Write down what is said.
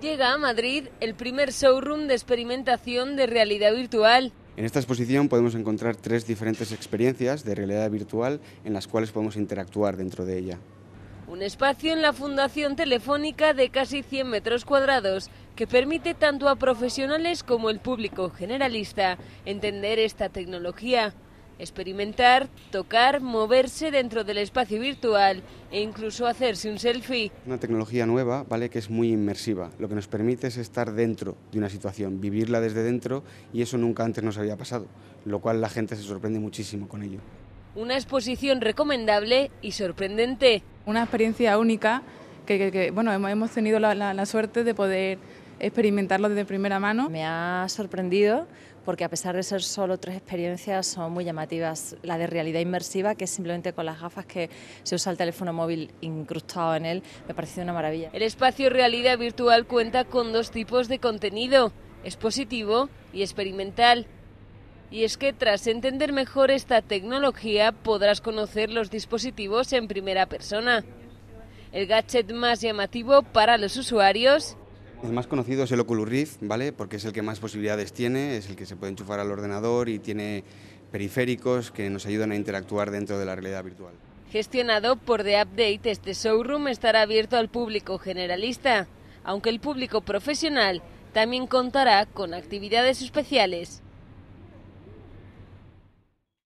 Llega a Madrid el primer showroom de experimentación de realidad virtual. En esta exposición podemos encontrar tres diferentes experiencias de realidad virtual en las cuales podemos interactuar dentro de ella. Un espacio en la Fundación Telefónica de casi 100 metros cuadrados que permite tanto a profesionales como el público generalista entender esta tecnología experimentar, tocar, moverse dentro del espacio virtual e incluso hacerse un selfie. Una tecnología nueva, ¿vale? Que es muy inmersiva. Lo que nos permite es estar dentro de una situación, vivirla desde dentro y eso nunca antes nos había pasado, lo cual la gente se sorprende muchísimo con ello. Una exposición recomendable y sorprendente. Una experiencia única que, bueno, hemos tenido la suerte de poder experimentarlo desde primera mano. Me ha sorprendido porque a pesar de ser solo tres experiencias son muy llamativas. La de realidad inmersiva, que es simplemente con las gafas que se usa el teléfono móvil incrustado en él, me ha parecido una maravilla. El espacio realidad virtual cuenta con dos tipos de contenido, expositivo y experimental. Y es que tras entender mejor esta tecnología podrás conocer los dispositivos en primera persona. El gadget más llamativo para los usuarios el más conocido es el Oculus Rift, ¿vale? Porque es el que más posibilidades tiene, es el que se puede enchufar al ordenador y tiene periféricos que nos ayudan a interactuar dentro de la realidad virtual. Gestionado por The Update, este showroom estará abierto al público generalista, aunque el público profesional también contará con actividades especiales.